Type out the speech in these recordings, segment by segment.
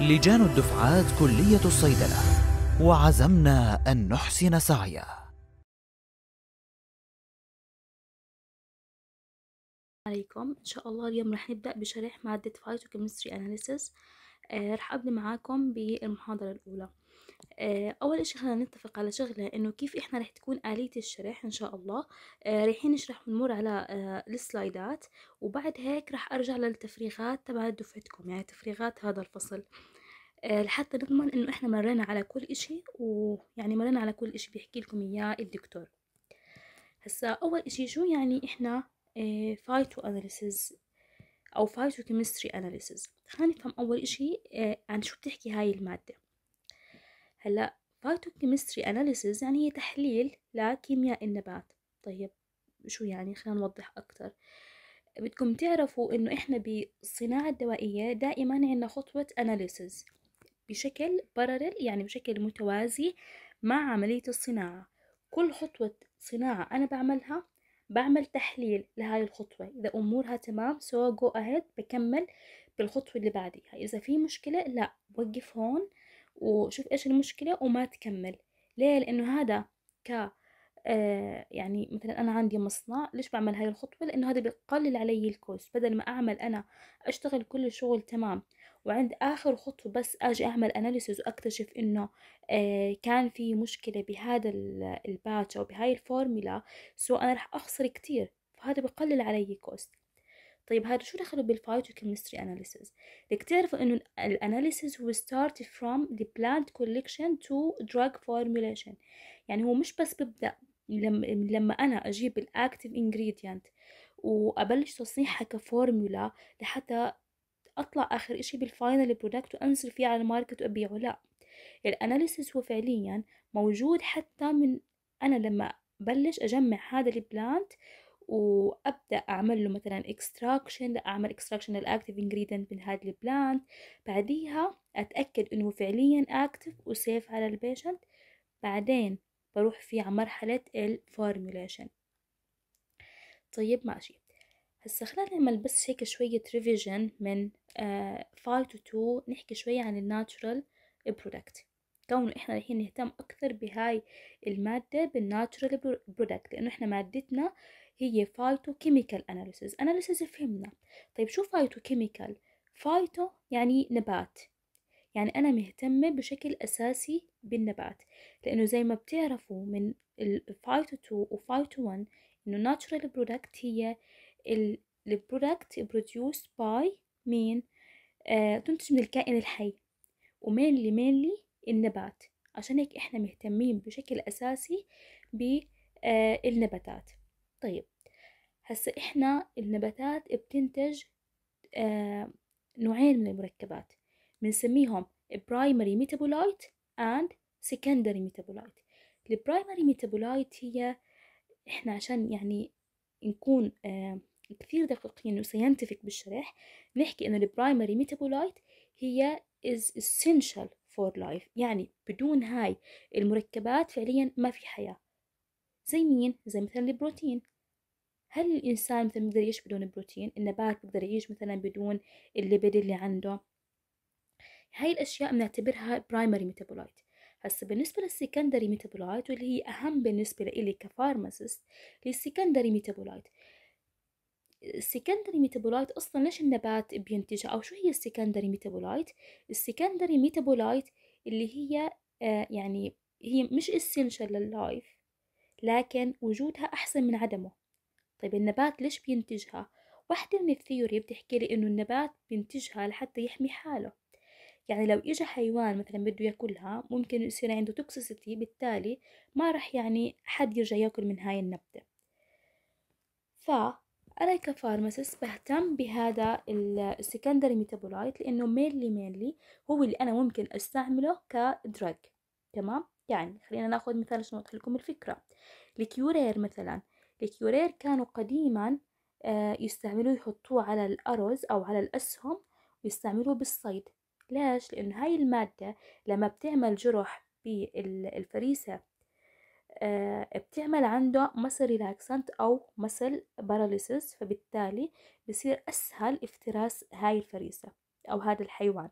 لجان الدفعات كلية الصيدلة وعزمنا أن نحسن سعيا عليكم ان شاء الله اليوم رح نبدا بشرح ماده فايتوكيمستري اناليسيس آه، رح ابدا معاكم بالمحاضره الاولى آه، اول اشي خلينا نتفق على شغله انه كيف احنا رح تكون آلية الشرح ان شاء الله آه، رايحين نشرح ونمر على آه، السلايدات وبعد هيك رح ارجع للتفريغات تبع دفعتكم يعني تفريغات هذا الفصل لحتى نضمن انه احنا مرينا على كل اشي ويعني مرينا على كل اشي بيحكي لكم اياه الدكتور هسا اول اشي شو يعني احنا فايتو اناليسز او فايتو كيمستري اناليسز خلينا نفهم اول اشي عن يعني شو بتحكي هاي الماده هلا بايتوكيمستري اناليسز يعني هي تحليل لكيمياء النبات طيب شو يعني خلينا نوضح اكثر بدكم تعرفوا انه احنا بالصناعه الدوائيه دائما عندنا خطوه اناليسز بشكل بارلل يعني بشكل متوازي مع عمليه الصناعه كل خطوه صناعه انا بعملها بعمل تحليل لهاي الخطوه اذا امورها تمام سو جو اهيد بكمل بالخطوه اللي بعديها اذا في مشكله لا بوقف هون وشوف ايش المشكله وما تكمل ليه لانه هذا ك آه، يعني مثلا انا عندي مصنع ليش بعمل هاي الخطوه لانه هذا بيقلل علي الكوست بدل ما اعمل انا اشتغل كل الشغل تمام وعند اخر خطوه بس اجي اعمل اناليسز واكتشف انه آه، كان في مشكله بهذا الباتش او بهاي الفورميلا سو انا راح اخسر كتير فهذا بقلل علي كوست طيب هذا شو دخله بالفايتوكيمستري اناليسيز لك تعرفوا انه الاناليسيز هو ستارت فروم ذا بلانت كولكشن تو دراج فورميليشن يعني هو مش بس ببدأ لما, لما انا اجيب الاكتيف انجريدينت وابلش تصنيعها كفورمولا لحتى اطلع اخر اشي بالفاينل برودكت وانزل فيه على الماركت وابيعه لا الاناليسيس هو فعليا موجود حتى من انا لما بلش اجمع هذا البلانت وابدا اعمل له مثلا اكستراكشن اعمل اكستراكشن للاكتيف انجريدينت من هذه البلانت بعديها اتاكد انه فعليا اكتف وسيف على البيشنت بعدين بروح فيه على مرحله الفورميوليشن طيب ماشي هسا خلينا نعمل بس هيك شوية ريفيجن من آه 5 تو 2 نحكي شوية عن الناتشرال برودكت كونه احنا الحين نهتم اكثر بهاي المادة بالناتشرال برودكت لانه احنا مادتنا هي فايتو كيميكال اناليسز اناليسز فهمنا طيب شو فايتو كيميكال فايتو يعني نبات يعني أنا مهتمة بشكل أساسي بالنبات لأنه زي ما بتعرفوا من الفايتو 2 وفايتو 1 إنه natural product هي البرودكت produced by مين آه تنتج من الكائن الحي ومينلي مينلي النبات عشان هيك إحنا مهتمين بشكل أساسي بالنباتات آه، طيب هسا إحنا النباتات بتنتج آه، نوعين من المركبات بنسميهم primary metabolite and secondary metabolite البرايمري ميتابولايت هي إحنا عشان يعني نكون آه، كثير دقيقين وسينتفك بالشرح نحكي إنه البرايمري ميتابولايت هي is essential for life يعني بدون هاي المركبات فعليا ما في حياة زي مين زي مثلا البروتين هل الإنسان مثلا بيقدر يعيش بدون بروتين النبات بيقدر يعيش مثلا بدون الليبيد اللي عنده هاي الأشياء بنعتبرها برايمري ميتابولايت هسا بالنسبة للسكندري ميتابولايت واللي هي أهم بالنسبة لإلي كفارماسيست للسكندري ميتابولايت السكندري ميتابولايت أصلا ليش النبات بينتجها أو شو هي السكندري ميتابولايت السكندري ميتابولايت اللي هي آه يعني هي مش essential لللايف لكن وجودها أحسن من عدمه طيب النبات ليش بينتجها؟ واحدة من الثيوري بتحكي لي إنه النبات بينتجها لحتى يحمي حاله يعني لو إجا حيوان مثلا بده ياكلها ممكن يصير عنده توكسيسيتي بالتالي ما رح يعني حد يرجع ياكل من هاي النبتة فأنا كفارماسيس بهتم بهذا السكندري ميتابولايت لأنه مينلي مينلي هو اللي أنا ممكن أستعمله كدراج تمام يعني خلينا ناخذ مثال عشان نوضح لكم الفكره الكيورير مثلا الكيورير كانوا قديما آه، يستعملوه يحطوه على الأرز أو على الأسهم ويستعملوه بالصيد ليش؟ لأن هاي المادة لما بتعمل جرح بالفريسة آه، بتعمل عنده مسل ريلاكسنت أو مسل باراليسس فبالتالي بصير أسهل افتراس هاي الفريسة أو هذا الحيوان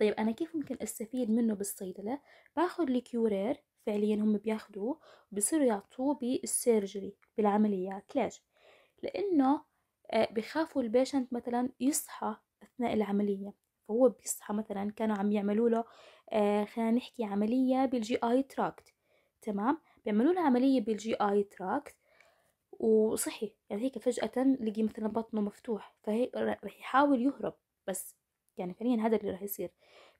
طيب أنا كيف ممكن أستفيد منه بالصيدلة باخد الكيورير فعليا هم بياخدوه بصيروا يعطوه بالسيرجري بالعمليات ليش؟ لأنه آه، بخافوا البيشنت مثلا يصحى أثناء العملية فهو بيصحى مثلا كانوا عم يعملوا له آه، خلينا نحكي عملية بالجي آي تراكت تمام بيعملوا له عملية بالجي آي تراكت وصحي يعني هيك فجأة لقي مثلا بطنه مفتوح فهي رح يحاول يهرب بس يعني فعليا هذا اللي راح يصير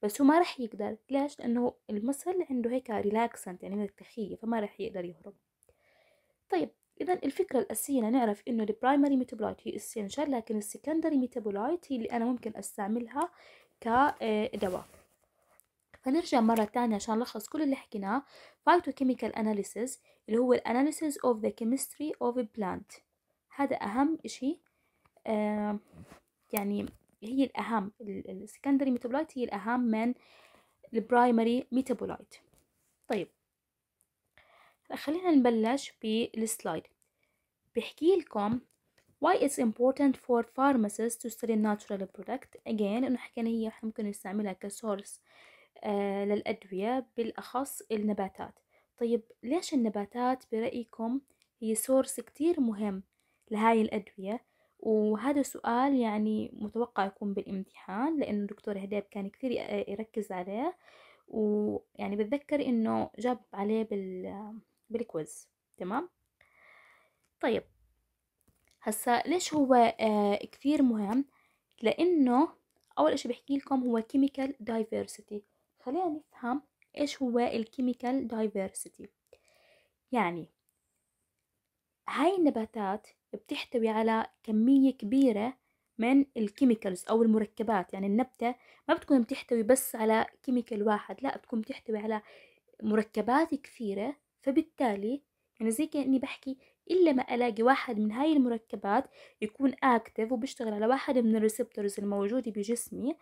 بس هو ما راح يقدر ليش لانه المسل عنده هيك ريلاكسنت يعني من التخية فما راح يقدر يهرب طيب اذا الفكره الاساسيه نعرف انه البرايمري ميتابولايت هي اسينشال لكن السكندري ميتابولايت هي اللي انا ممكن استعملها كدواء آه، فنرجع مرة تانية عشان نلخص كل اللي حكيناه phytochemical analysis اللي هو analysis of the chemistry of a plant هذا أهم إشي آه يعني هي الأهم السكندري ميتابولايت هي الأهم من البرايمري ميتابولايت طيب خلينا نبلش بالسلايد بحكي لكم why it's important for pharmacists to study natural product again انه حكينا هي ممكن نستعملها كسورس آه للأدوية بالأخص النباتات طيب ليش النباتات برأيكم هي سورس كتير مهم لهاي الأدوية وهذا سؤال يعني متوقع يكون بالامتحان لأنه الدكتور هداب كان كثير يركز عليه ويعني بتذكر إنه جاب عليه بال بالكويز تمام طيب هسا ليش هو آه كثير مهم لأنه أول إشي بحكي لكم هو chemical diversity خلينا نفهم إيش هو الكيميكال دايفيرسيتي يعني هاي النباتات بتحتوي على كمية كبيرة من الكيميكالز أو المركبات يعني النبتة ما بتكون بتحتوي بس على كيميكال واحد لا بتكون بتحتوي على مركبات كثيرة فبالتالي يعني زي كأني بحكي إلا ما ألاقي واحد من هاي المركبات يكون أكتف وبيشتغل على واحد من الريسبتورز الموجودة بجسمي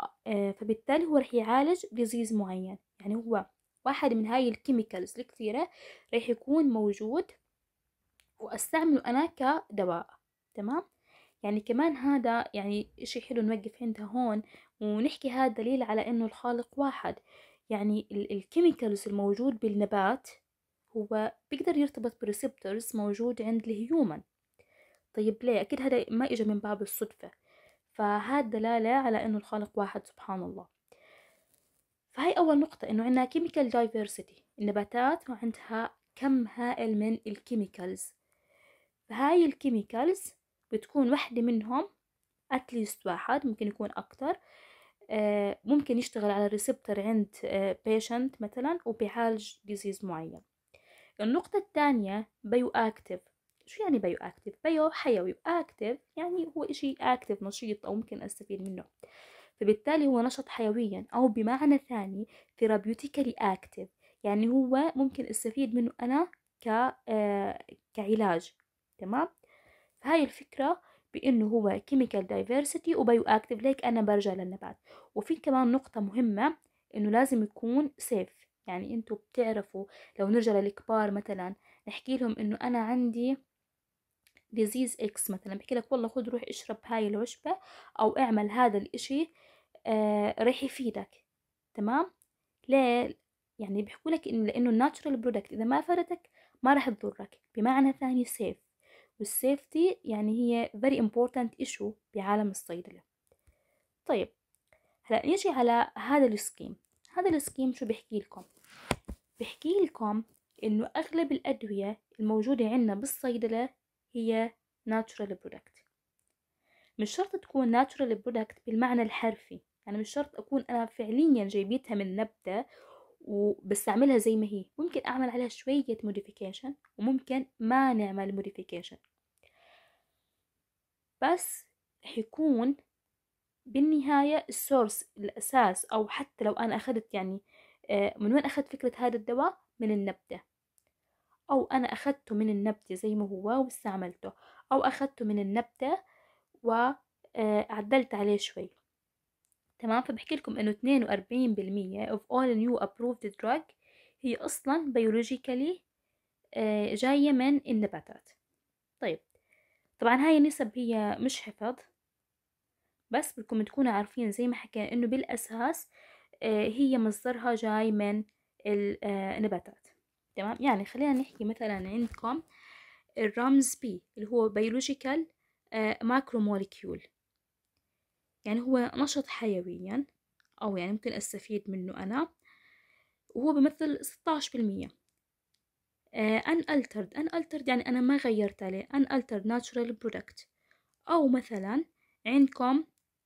آه، آه، فبالتالي هو رح يعالج ديزيز معين يعني هو واحد من هاي الكيميكالز الكثيرة رح يكون موجود وأستعمله أنا كدواء تمام يعني كمان هذا يعني إشي حلو نوقف عندها هون ونحكي هذا دليل على إنه الخالق واحد يعني الكيميكالز الموجود بالنبات هو بيقدر يرتبط بريسبتورز موجود عند الهيومن طيب ليه أكيد هذا ما إجا من باب الصدفة فهاد دلالة على إنه الخالق واحد سبحان الله فهي أول نقطة إنه عندنا كيميكال دايفرسيتي النباتات وعندها كم هائل من الكيميكالز فهاي الكيميكالز بتكون واحدة منهم اتليست واحد ممكن يكون أكتر آه، ممكن يشتغل على ريسبتر عند بيشنت آه، مثلا وبيعالج ديزيز معين النقطة الثانية بيو أكتف شو يعني بيو أكتف؟ بيو حيوي وأكتف يعني هو إشي أكتف نشيط أو ممكن أستفيد منه فبالتالي هو نشط حيويا أو بمعنى ثاني ثيرابيوتيكالي أكتف يعني هو ممكن استفيد منه أنا ك آه، كعلاج تمام فهاي الفكرة بانه هو كيميكال دايفرسيتي وبايو اكتف ليك انا برجع للنبات وفي كمان نقطة مهمة انه لازم يكون سيف يعني انتوا بتعرفوا لو نرجع للكبار مثلا نحكي لهم انه انا عندي ديزيز اكس مثلا بحكي لك والله خد روح اشرب هاي العشبة او اعمل هذا الاشي آه رح يفيدك تمام ليه يعني بيحكوا لك إن لانه الناتشرال برودكت اذا ما فادتك ما رح تضرك بمعنى ثاني سيف والسيفتي يعني هي very important issue بعالم الصيدلة طيب هلا نيجي على هذا السكيم هذا السكيم شو بيحكي لكم بيحكي لكم انه اغلب الادوية الموجودة عندنا بالصيدلة هي natural product مش شرط تكون natural product بالمعنى الحرفي يعني مش شرط اكون انا فعليا جايبيتها من نبتة وبستعملها زي ما هي ممكن اعمل عليها شوية modification وممكن ما نعمل modification بس حيكون بالنهاية السورس الأساس أو حتى لو أنا أخذت يعني آه، من وين أخذت فكرة هذا الدواء من النبتة أو أنا أخذته من النبتة زي ما هو واستعملته أو أخذته من النبتة وعدلت آه، عليه شوي تمام فبحكي لكم إنه 42% of all new approved drug هي أصلا بيولوجيكالي آه، جاية من النباتات طيب طبعا هاي النسب هي مش حفظ بس بدكم تكونوا عارفين زي ما حكينا انه بالاساس آه، هي مصدرها جاي من آه، النباتات تمام يعني خلينا نحكي مثلا عندكم الرمز بي اللي هو بيولوجيكال ماكرو موليكيول يعني هو نشط حيويا أو يعني ممكن أستفيد منه أنا وهو بيمثل 16% ان الترد ان الترد يعني انا ما غيرت عليه ان الترد ناتشورال برودكت او مثلا عندكم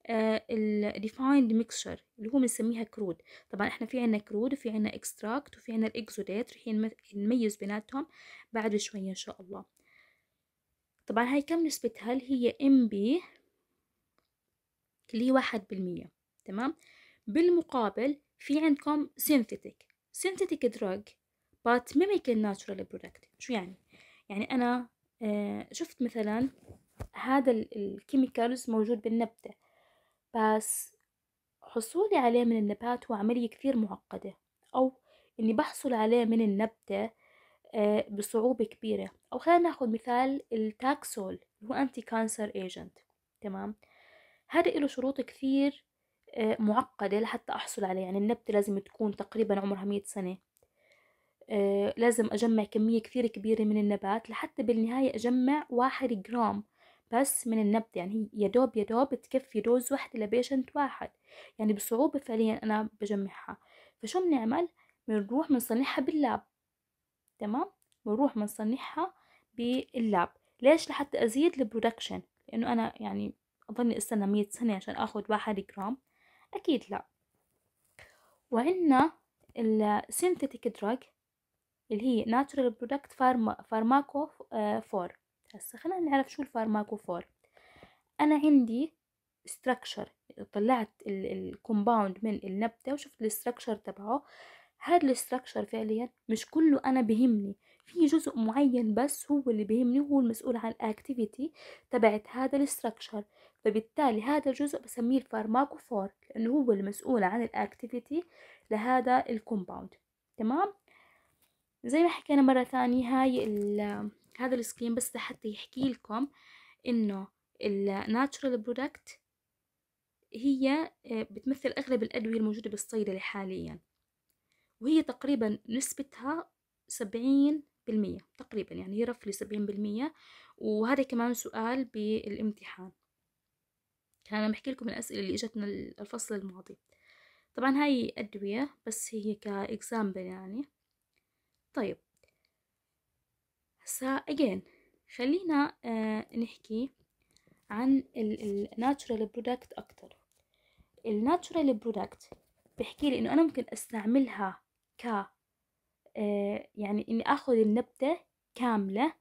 آه، الديفايند ميكسشر اللي هو بنسميها كرود طبعا احنا في عنا كرود وفي عنا اكستراكت وفي عنا الاكزوديت رح نميز بيناتهم بعد شوية ان شاء الله طبعا هاي كم نسبتها اللي هي ام بي اللي هي واحد بالمية تمام بالمقابل في عندكم سينثيتك سينثيتك دراج but mimic natural برودكت شو يعني يعني أنا آه، شفت مثلا هذا الكيميكالز موجود بالنبتة بس حصولي عليه من النبات هو عملية كثير معقدة أو إني بحصل عليه من النبتة آه، بصعوبة كبيرة أو خلينا ناخد مثال التاكسول هو أنتي كانسر ايجنت تمام هذا له شروط كثير آه، معقدة لحتى أحصل عليه يعني النبتة لازم تكون تقريبا عمرها مية سنة آه، لازم أجمع كمية كثير كبيرة من النبات لحتى بالنهاية أجمع واحد جرام بس من النبت يعني هي يدوب يدوب تكفي دوز واحدة لبيشنت واحد يعني بصعوبة فعليا أنا بجمعها فشو بنعمل بنروح بنصنعها باللاب تمام بنروح بنصنعها باللاب ليش لحتى أزيد البرودكشن لأنه أنا يعني أظني استنى مية سنة عشان أخذ واحد جرام أكيد لا وعندنا السينثيتيك دراج اللي هي ناتشورال برودكت فارما فارماكو فور هسه خلينا نعرف شو الفارماكو فور انا عندي ستراكشر طلعت الكومباوند من النبته وشفت الستراكشر تبعه هذا الستراكشر فعليا مش كله انا بهمني في جزء معين بس هو اللي بهمني هو المسؤول عن الاكتيفيتي تبعت هذا الستراكشر فبالتالي هذا الجزء بسميه الفارماكو فور لانه هو المسؤول عن الاكتيفيتي لهذا الكومباوند تمام زي ما حكينا مرة ثانية هاي هذا السكرين بس لحتى يحكي لكم انه الناتشرال برودكت هي آه، بتمثل اغلب الادوية الموجودة بالصيدلة حاليا وهي تقريبا نسبتها سبعين بالمية تقريبا يعني هي رفلي سبعين بالمية وهذا كمان سؤال بالامتحان كان أنا بحكي لكم الأسئلة اللي إجتنا الفصل الماضي طبعا هاي أدوية بس هي كإكزامبل يعني طيب هسا اجين خلينا آه نحكي عن الناتشورال برودكت اكتر الناتشورال برودكت بحكي لي انه انا ممكن استعملها ك آه يعني اني اخذ النبته كامله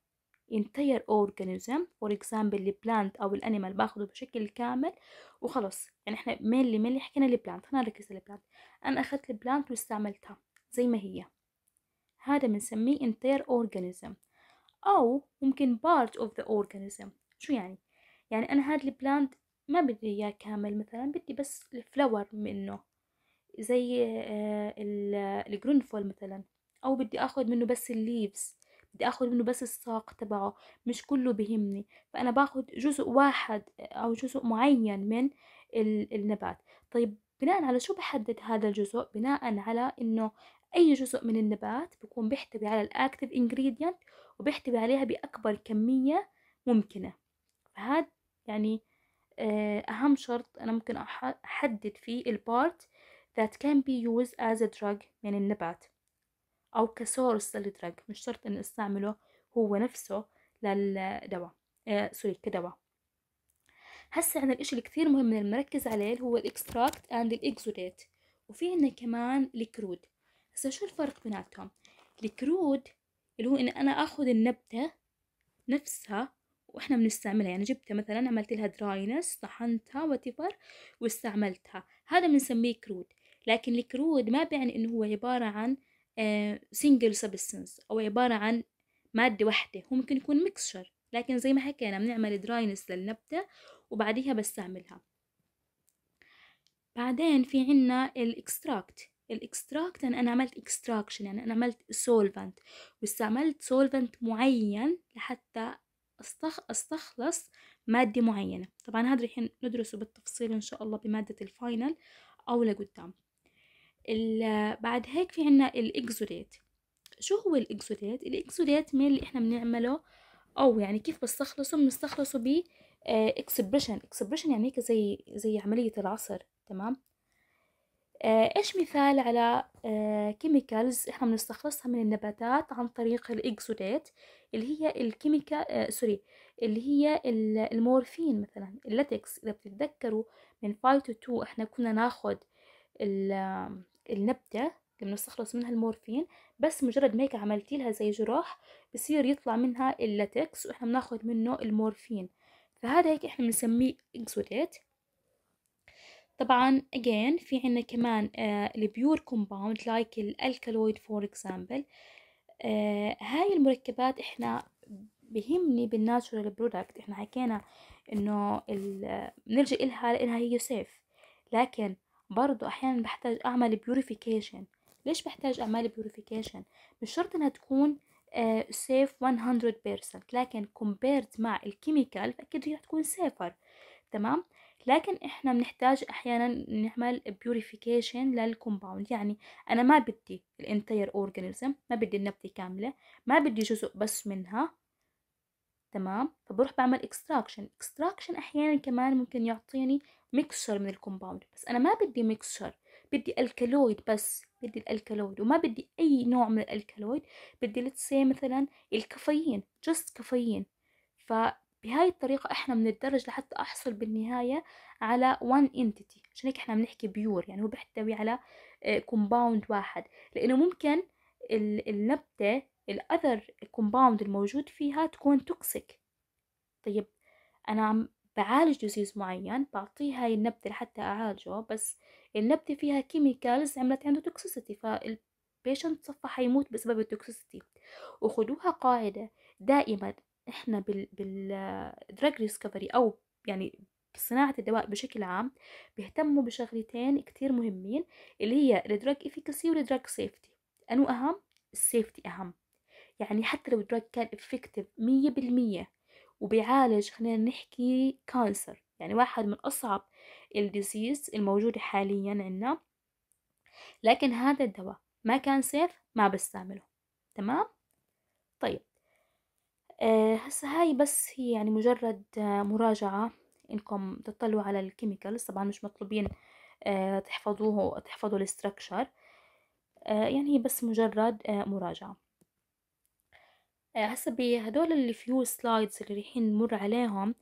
entire organism for example البلانت او الانيمال باخده بشكل كامل وخلص يعني احنا مين اللي مين اللي حكينا البلانت خلينا نركز البلانت انا اخذت البلانت واستعملتها زي ما هي هذا بنسميه entire organism أو ممكن part of the organism شو يعني؟ يعني أنا هاد البلانت ما بدي إياه كامل مثلا بدي بس الفلاور منه زي آه، الجرونفول مثلا أو بدي أخذ منه بس الليفز بدي أخذ منه بس الساق تبعه مش كله بهمني فأنا باخد جزء واحد آه، أو جزء معين من النبات طيب بناء على شو بحدد هذا الجزء بناء على انه أي جزء من النبات بكون بيحتوي على الأكتف إنجريدينت وبيحتوي عليها بأكبر كمية ممكنة فهذا يعني آه، أهم شرط أنا ممكن أحدد فيه البارت that can be used as a drug من النبات أو كسورس للدرج مش شرط إن استعمله هو نفسه للدواء آه سوري كدواء هسا عندنا الإشي اللي كثير مهم نركز عليه هو الإكستراكت أند الإكزوديت وفي عندنا كمان الكرود هسا شو الفرق بيناتهم الكرود اللي هو ان انا اخذ النبتة نفسها واحنا بنستعملها يعني جبتها مثلا عملت لها دراينس طحنتها وتفر واستعملتها هذا بنسميه كرود لكن الكرود ما بيعني انه هو عبارة عن سنجل آه، سبستنس او عبارة عن مادة واحدة هو ممكن يكون ميكسشر لكن زي ما حكينا بنعمل دراينس للنبتة وبعديها بستعملها بعدين في عنا الاكستراكت الاكستراكت يعني انا عملت اكستراكشن يعني انا عملت سولفنت واستعملت سولفنت معين لحتى أستخ... استخلص مادة معينة طبعا هذا رح ندرسه بالتفصيل ان شاء الله بمادة الفاينل او لقدام بعد هيك في عنا الاكزوليت شو هو الاكزوليت الاكزوليت مين اللي احنا بنعمله او يعني كيف بستخلصه بنستخلصه ب اكسبريشن آه، اكسبريشن يعني هيك زي زي عملية العصر تمام آه، ايش مثال على كيميكالز آه، احنا بنستخلصها من النباتات عن طريق الاكسوديت اللي هي الكيميكا آه، سوري اللي هي المورفين مثلا اللاتكس اذا بتتذكروا من فايتو 2 احنا كنا ناخد النبتة اللي بنستخلص منها المورفين بس مجرد ما هيك عملتي لها زي جراح بصير يطلع منها اللاتكس واحنا بناخد منه المورفين فهذا هيك احنا بنسميه اكسوديت طبعا again في عنا كمان البيور كومباوند لايك الالكالويد فور اكزامبل هاي المركبات احنا بهمني بالناتشورال برودكت احنا حكينا انه بنلجأ الها لانها هي سيف لكن برضو احيانا بحتاج اعمل بيوريفيكيشن ليش بحتاج اعمل بيوريفيكيشن مش شرط انها تكون سيف آه، 100% لكن كومبيرد مع الكيميكال فاكيد هي تكون سيفر تمام لكن احنا بنحتاج احيانا نعمل بيوريفيكيشن للكومباوند يعني انا ما بدي الانتير اورجانيزم ما بدي النبتة كاملة ما بدي جزء بس منها تمام فبروح بعمل اكستراكشن اكستراكشن احيانا كمان ممكن يعطيني ميكسر من الكومباوند بس انا ما بدي ميكسر بدي الكالويد بس بدي الالكالويد وما بدي اي نوع من الالكالويد بدي لتسي مثلا الكافيين جست كافيين ف بهاي الطريقة احنا بنتدرج لحتى احصل بالنهاية على one entity عشان هيك احنا بنحكي بيور يعني هو بيحتوي على كومباوند آه، واحد لانه ممكن النبتة الاذر كومباوند الموجود فيها تكون توكسيك طيب انا عم بعالج ديزيز معين بعطيه هاي النبتة لحتى اعالجه بس النبتة فيها كيميكالز عملت عنده توكسيسيتي فالبيشنت صفى حيموت بسبب التوكسيسيتي وخدوها قاعدة دائما احنا بال بالدراج ريسكفري او يعني بصناعة الدواء بشكل عام بيهتموا بشغلتين كتير مهمين اللي هي الدراج افيكاسي والدراج سيفتي انو اهم السيفتي اهم يعني حتى لو الدراج كان افكتيف مية بالمية وبيعالج خلينا نحكي كانسر يعني واحد من أصعب الديزيز الموجودة حاليا عنا لكن هذا الدواء ما كان سيف ما بستعمله تمام طيب آه، هسا هاي بس هي يعني مجرد مراجعة انكم تطلعوا على الكيميكالز طبعا مش مطلوبين آه، تحفظوه تحفظوا الاستراكشر آه، يعني هي بس مجرد مراجعة هسا بهدول اللي فيو سلايدز اللي رايحين نمر عليهم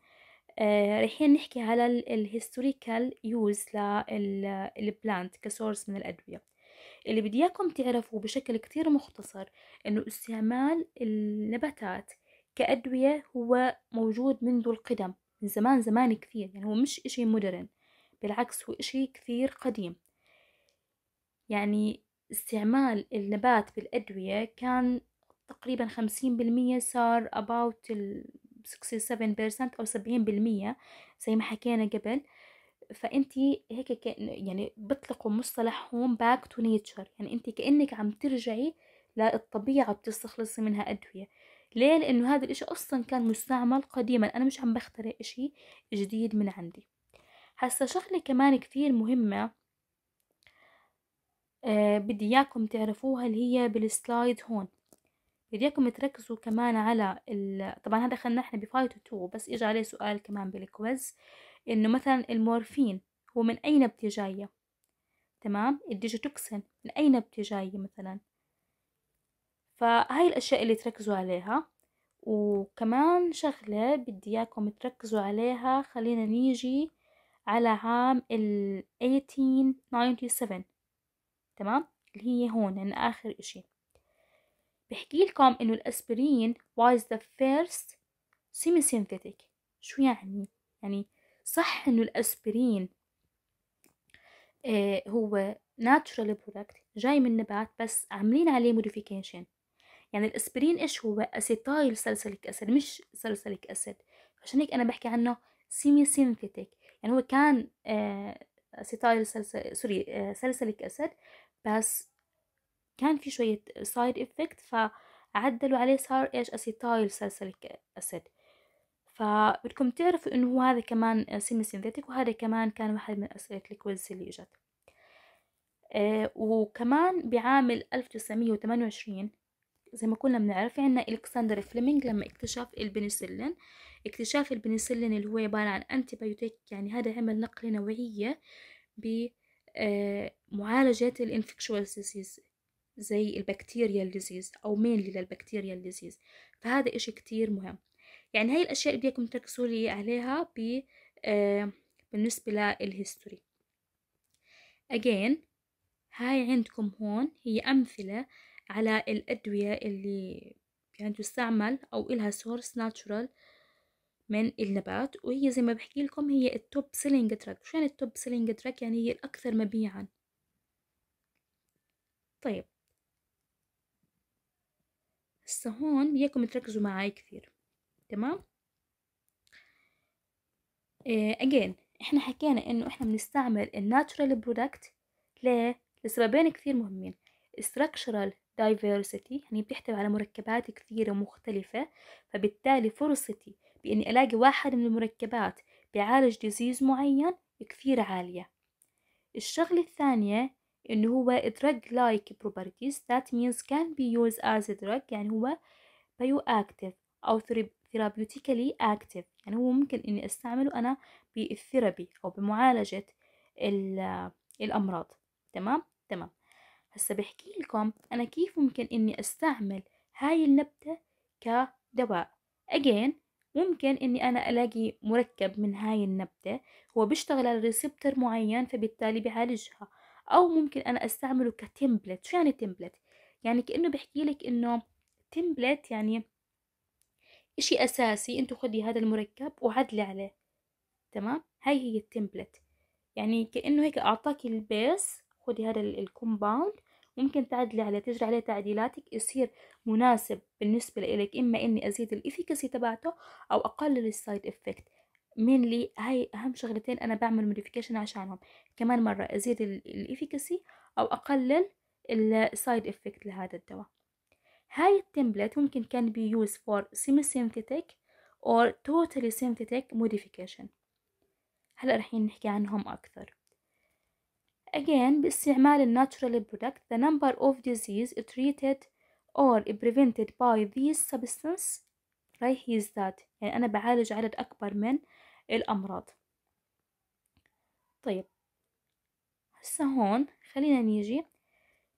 رايحين نحكي على الهيستوريكال يوز للبلانت كسورس من الأدوية اللي بدي اياكم تعرفوا بشكل كتير مختصر انه استعمال النباتات كأدوية هو موجود منذ القدم من زمان زمان كثير يعني هو مش إشي مودرن بالعكس هو إشي كثير قديم يعني استعمال النبات بالأدوية كان تقريبا خمسين بالمية صار about ال 67% أو سبعين بالمية زي ما حكينا قبل فأنتي هيك كأن يعني بطلقوا مصطلح هون باك تو نيتشر يعني أنت كأنك عم ترجعي للطبيعة بتستخلصي منها أدوية ليه لأنه هذا الإشي أصلا كان مستعمل قديما أنا مش عم بخترع إشي جديد من عندي هسا شغلة كمان كتير مهمة آه بدي إياكم تعرفوها اللي هي بالسلايد هون بدي إياكم تركزوا كمان على ال... طبعا هذا خلنا احنا بفايتو تو بس إجا عليه سؤال كمان بالكويز إنه مثلا المورفين هو من أين بتجاية تمام الديجيتوكسين من أين بتجاية مثلا فهاي الأشياء اللي تركزوا عليها وكمان شغلة بدي إياكم تركزوا عليها خلينا نيجي على عام ال 1897 تمام اللي هي هون يعني آخر إشي بحكي لكم إنه الأسبرين was the first semi-synthetic شو يعني؟ يعني صح إنه الأسبرين آه هو natural product جاي من نبات بس عاملين عليه modification يعني الاسبرين ايش هو اسيتايل سلسلك اسيد مش سلسلك اسيد عشان هيك انا بحكي عنه سيمي سينثيتيك يعني هو كان آه، اسيتايل سلسل سوري آه، سلسلك اسيد بس كان في شوية سايد افكت فعدلوا عليه صار ايش اسيتايل سلسلك اسيد فبدكم تعرفوا انه هذا كمان سيمي سينثيتيك وهذا كمان كان واحد من اسئلة الكويز اللي اجت آه، وكمان بعام 1928 زي ما كنا بنعرف عنا الكسندر فليمنج لما اكتشف البنسلين اكتشاف البنسلين اللي هو عبارة عن انتي يعني هذا عمل نقلة نوعية بمعالجة الانفكشوال ديزيز زي البكتيريا ديزيز او مينلي للبكتيريا ديزيز فهذا اشي كتير مهم يعني هاي الاشياء اللي بدكم تركزوا لي عليها ب آه، بالنسبة للهيستوري again هاي عندكم هون هي أمثلة على الأدوية اللي يعني تستعمل أو إلها سورس ناتشورال من النبات وهي زي ما بحكي لكم هي التوب سيلينج تراك شو يعني التوب سيلينج تراك يعني هي الأكثر مبيعا طيب هسه هون بياكم تركزوا معي كثير تمام اجين آه، احنا حكينا انه احنا بنستعمل الناتشرال برودكت ليه لسببين كثير مهمين structural diversity يعني بتحتوي على مركبات كثيرة ومختلفة فبالتالي فرصتي بإني ألاقي واحد من المركبات بيعالج ديزيز معين كثير عالية الشغلة الثانية إنه هو drug like properties that means can be used as a drug يعني هو bioactive أو therapeutically active يعني هو ممكن إني أستعمله أنا بالثيرابي أو بمعالجة الأمراض تمام تمام هسا بحكي لكم أنا كيف ممكن إني أستعمل هاي النبتة كدواء أجين ممكن إني أنا ألاقي مركب من هاي النبتة هو بيشتغل على ريسبتر معين فبالتالي بيعالجها أو ممكن أنا أستعمله كتمبلت شو يعني تمبلت؟ يعني كأنه بحكي لك إنه تمبلت يعني إشي أساسي أنتو خدي هذا المركب وعدلي عليه تمام؟ هاي هي التمبلت يعني كأنه هيك أعطاك البيس خدي هذا الكومباوند ممكن تعدلي عليه تجري عليه تعديلاتك يصير مناسب بالنسبة لإلك إما إني أزيد الإفيكاسي تبعته أو أقلل السايد إفكت لي هاي أهم شغلتين أنا بعمل موديفيكيشن عشانهم كمان مرة أزيد الإفيكاسي أو أقلل السايد إفكت لهذا الدواء هاي التمبلت ممكن كان بي يوز فور semi synthetic or totally synthetic modification هلا رح نحكي عنهم أكثر Again, باستعمال الناتشورال product, the number of disease treated or prevented by these substance is that يعني أنا بعالج عدد أكبر من الأمراض طيب هسه هون خلينا نيجي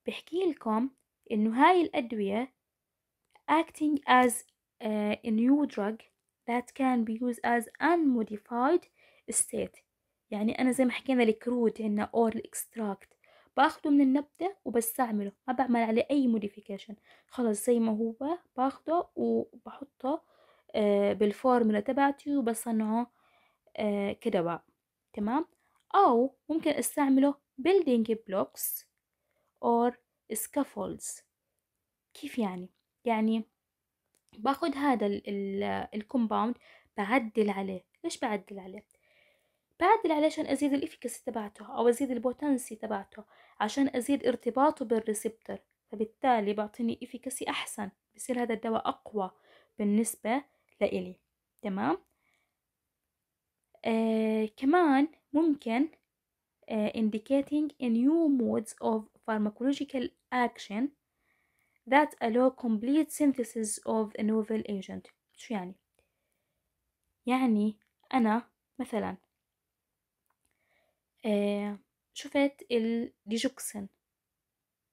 بحكي لكم إنه هاي الأدوية acting as a new drug that can be used as unmodified state يعني أنا زي ما حكينا الكروت عنا أور الإكستراكت باخده من النبتة وبستعمله ما بعمل عليه أي موديفيكيشن خلص زي ما هو باخده وبحطه آه، بالفورمولا تبعتي وبصنعه آه، كدواء تمام أو ممكن استعمله building blocks or scaffolds كيف يعني يعني باخد هذا الكومباوند بعدل عليه ليش بعدل عليه بعدل عليه عشان أزيد الإفكاسي تبعته أو أزيد البوتنسي تبعته عشان أزيد ارتباطه بالريسبتر فبالتالي بعطيني إفكاسي أحسن بصير هذا الدواء أقوى بالنسبة لإلي تمام آه كمان ممكن آه indicating a new modes of pharmacological action that allow complete synthesis of a novel agent شو يعني يعني أنا مثلا آه، شفت الديجوكسن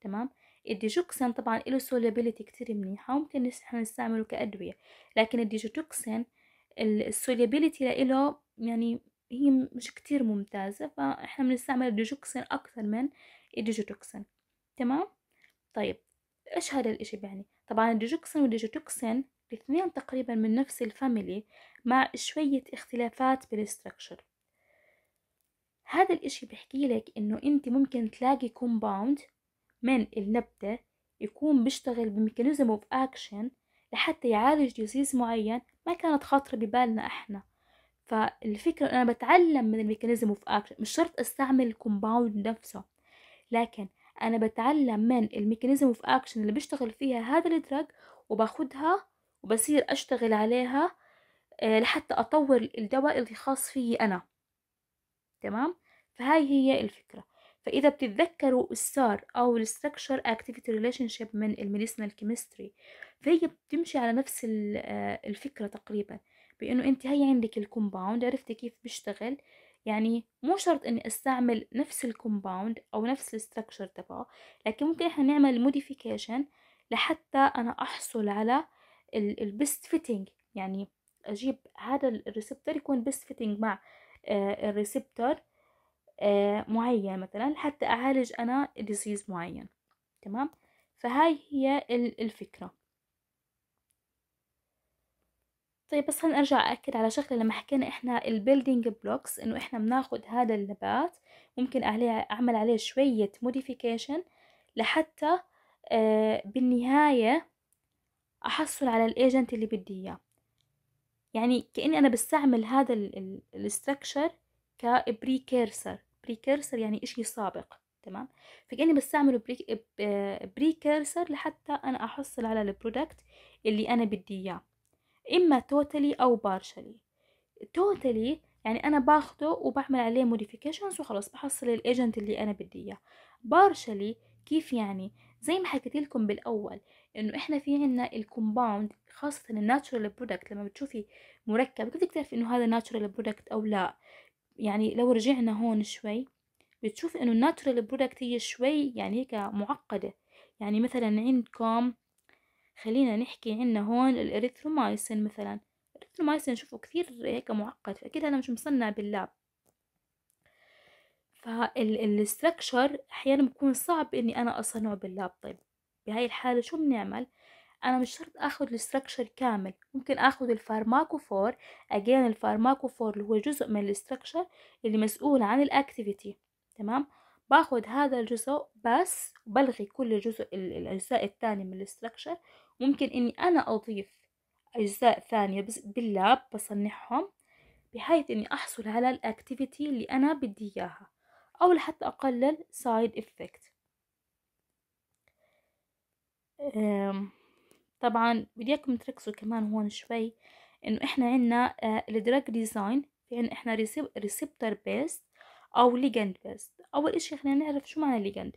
تمام الديجوكسن طبعا له سولابيليتي كتير منيحة وممكن نحن نستعمله كأدوية لكن الديجوكسن السولابيليتي له يعني هي مش كتير ممتازة فإحنا بنستعمل الديجوكسن أكثر من الديجوتوكسن تمام طيب إيش هذا الإشي بيعني طبعا الديجوكسن والديجوتوكسن الاثنين تقريبا من نفس الفاميلي مع شوية اختلافات بالستركشر هذا الاشي بحكي لك انه انت ممكن تلاقي كومباوند من النبتة يكون بيشتغل بميكانيزم اوف اكشن لحتى يعالج ديزيز معين ما كانت خاطرة ببالنا احنا فالفكرة انا بتعلم من الميكانيزم اوف اكشن مش شرط استعمل الكومباوند نفسه لكن انا بتعلم من الميكانيزم اوف اكشن اللي بيشتغل فيها هذا الدرج وباخدها وبصير اشتغل عليها آه، لحتى اطور الدواء اللي خاص فيي انا تمام فهاي هي الفكرة فإذا بتتذكروا السار أو الستركشر اكتيفيتي ريليشن شيب من الميديسنال كيمستري فهي بتمشي على نفس آه، الفكرة تقريبا بأنه أنت هي عندك الكومباوند عرفتي كيف بيشتغل يعني مو شرط اني استعمل نفس الكومباوند او نفس الستركشر تبعه لكن ممكن احنا نعمل موديفيكيشن لحتى انا احصل على البيست فيتنج يعني اجيب هذا الريسبتور يكون بيست فيتنج مع آه، الريسبتور آه، معين مثلا حتى أعالج أنا ديزيز معين تمام فهاي هي الفكرة طيب بس خلينا ارجع اكد على شغله لما حكينا احنا البيلدينج بلوكس انه احنا بناخد هذا النبات ممكن عليه اعمل عليه شويه موديفيكيشن لحتى آه بالنهايه احصل على الايجنت اللي بدي اياه يعني كاني انا بستعمل هذا الاستراكشر كبريكيرسر بريكيرسر يعني إشي سابق تمام فكأني بستعمل بريك بريكيرسر لحتى أنا أحصل على البرودكت اللي أنا بدي إياه إما توتالي أو بارشلي توتالي يعني أنا باخده وبعمل عليه موديفيكيشنز وخلاص بحصل الإيجنت اللي أنا بدي إياه بارشلي كيف يعني زي ما حكيت لكم بالأول إنه إحنا في عنا الكومباوند خاصة الناتشورال برودكت لما بتشوفي مركب كيف بتعرفي إنه هذا ناتشورال برودكت أو لا يعني لو رجعنا هون شوي بتشوف انه الناتشورال برودكت هي شوي يعني هيك معقدة يعني مثلا عندكم خلينا نحكي عنا هون الاريثرومايسين مثلا الاريثرومايسين شوفوا كثير هيك معقد فاكيد هذا مش مصنع باللاب فالستركشر احيانا بكون صعب اني انا اصنعه باللاب طيب بهاي الحالة شو بنعمل انا مش شرط اخد الاستراكشر كامل ممكن اخد الفارماكوفور اجين الفارماكوفور اللي هو جزء من الاستراكشر اللي مسؤول عن الاكتيفيتي تمام باخد هذا الجزء بس بلغي كل جزء الاجزاء الثانيه من الاستراكشر ممكن اني انا اضيف اجزاء ثانيه بس باللاب بصنعهم بحيث اني احصل على الاكتيفيتي اللي انا بدي اياها او لحتى اقلل سايد افكت طبعا بديكم تركزوا كمان هون شوي انه احنا عنا آه، الدراج ديزاين في عنا احنا ريسبتر بيست او ليجند بيست اول اشي خلينا نعرف شو معنى ليجند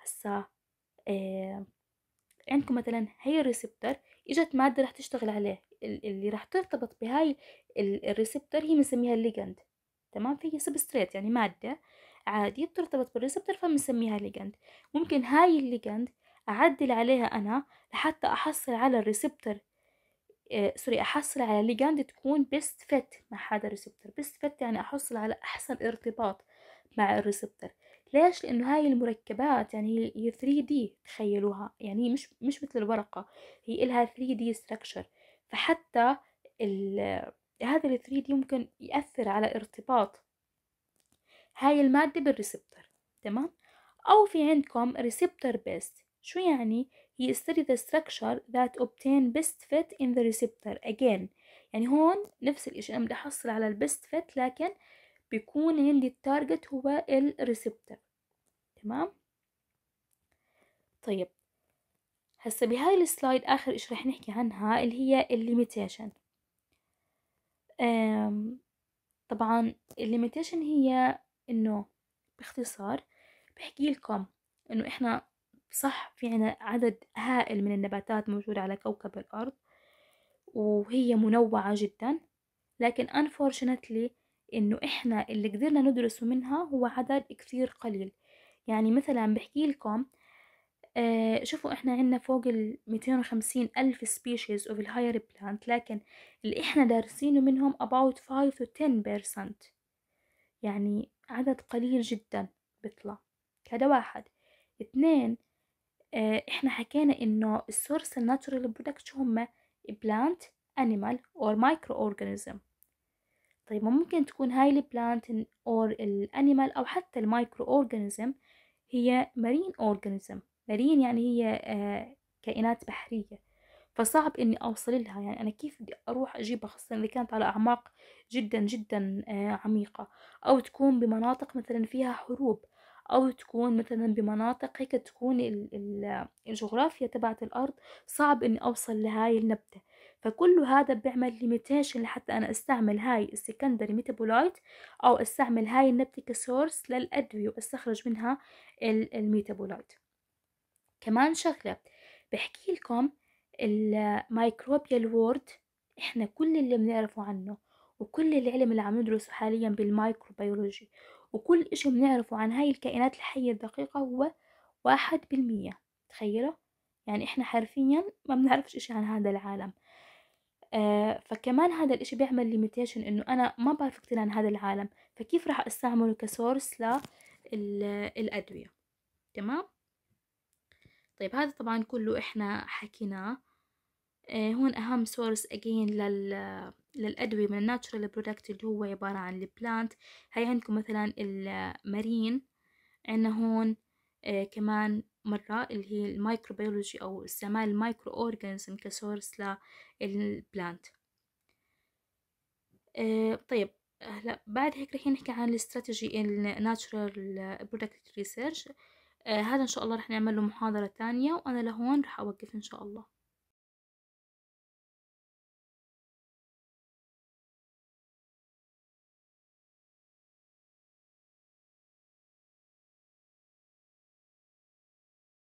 هسا آه عندكم مثلا هي الريسبتر اجت ماده رح تشتغل عليه اللي رح ترتبط بهاي الريسبتر هي بنسميها ليجند تمام فهي سبستريت يعني ماده عادي بترتبط بالريسبتر فبنسميها ليجند ممكن هاي الليجند أعدل عليها أنا لحتى أحصل على الريسبتر سوري آه، أحصل على ليجاند تكون بيست فيت مع هذا الريسبتر بيست فيت يعني أحصل على أحسن ارتباط مع الريسبتر ليش لأنه هاي المركبات يعني هي 3 دي تخيلوها يعني مش مش مثل الورقة هي إلها دي ستراكشر فحتى ال هذا ال 3 دي ممكن يأثر على ارتباط هاي المادة بالريسبتر تمام أو في عندكم ريسبتر بيست شو يعني he study the structure that obtain best fit in the receptor again يعني هون نفس الاشي انا بدي احصل على البست فيت لكن بيكون عندي التارجت هو الريسبتر تمام طيب هسه بهاي السلايد اخر اشي رح نحكي عنها اللي هي الليميتيشن طبعا الليميتيشن هي انه باختصار بحكي لكم انه احنا صح في عنا عدد هائل من النباتات موجودة على كوكب الأرض وهي منوعة جدا لكن unfortunately إنه إحنا اللي قدرنا ندرسه منها هو عدد كثير قليل يعني مثلا بحكي لكم آه شوفوا إحنا عنا فوق ال 250 ألف species of الهاير بلانت لكن اللي إحنا دارسينه منهم about 5 to 10% يعني عدد قليل جدا بيطلع هذا واحد اتنين آه، احنا حكينا انه السورس الناتشورال برودكت هم بلانت انيمال اور مايكرو اورجانيزم طيب ممكن تكون هاي البلانت اور الانيمال او حتى المايكرو اورجانيزم هي مارين اورجانيزم مارين يعني هي آه، كائنات بحرية فصعب اني اوصل لها يعني انا كيف بدي اروح اجيبها خاصة اذا كانت على اعماق جدا جدا آه، عميقة او تكون بمناطق مثلا فيها حروب أو تكون مثلا بمناطق هيك تكون ال ال الجغرافيا تبعت الأرض صعب إني أوصل لهاي النبتة فكل هذا بيعمل ليميتيشن لحتى أنا أستعمل هاي السكندري ميتابولايت أو أستعمل هاي النبتة كسورس للأدوية وأستخرج منها الميتابولايت كمان شغلة بحكي لكم الميكروبيال وورد احنا كل اللي بنعرفه عنه وكل العلم اللي عم ندرسه حاليا بالمايكروبيولوجي وكل إشي بنعرفه عن هاي الكائنات الحية الدقيقة هو واحد بالمية تخيلوا يعني إحنا حرفيا ما بنعرفش إشي عن هذا العالم آه فكمان هذا الإشي بيعمل ليميتيشن إنه أنا ما بعرف كتير عن هذا العالم فكيف راح أستعمله كسورس للأدوية تمام طيب هذا طبعا كله إحنا حكيناه آه هون أهم سورس أجين لل للأدوية من الناتشورال برودكت اللي هو عبارة عن البلانت هاي عندكم مثلا المارين عندنا هون آه كمان مرة اللي هي المايكروبيولوجي أو استعمال المايكرو أورجانزم كسورس للبلانت آه طيب هلا بعد هيك رح نحكي عن الاستراتيجي الناتشورال برودكت ريسيرش هذا ان شاء الله رح نعمل له محاضرة تانية وانا لهون رح اوقف ان شاء الله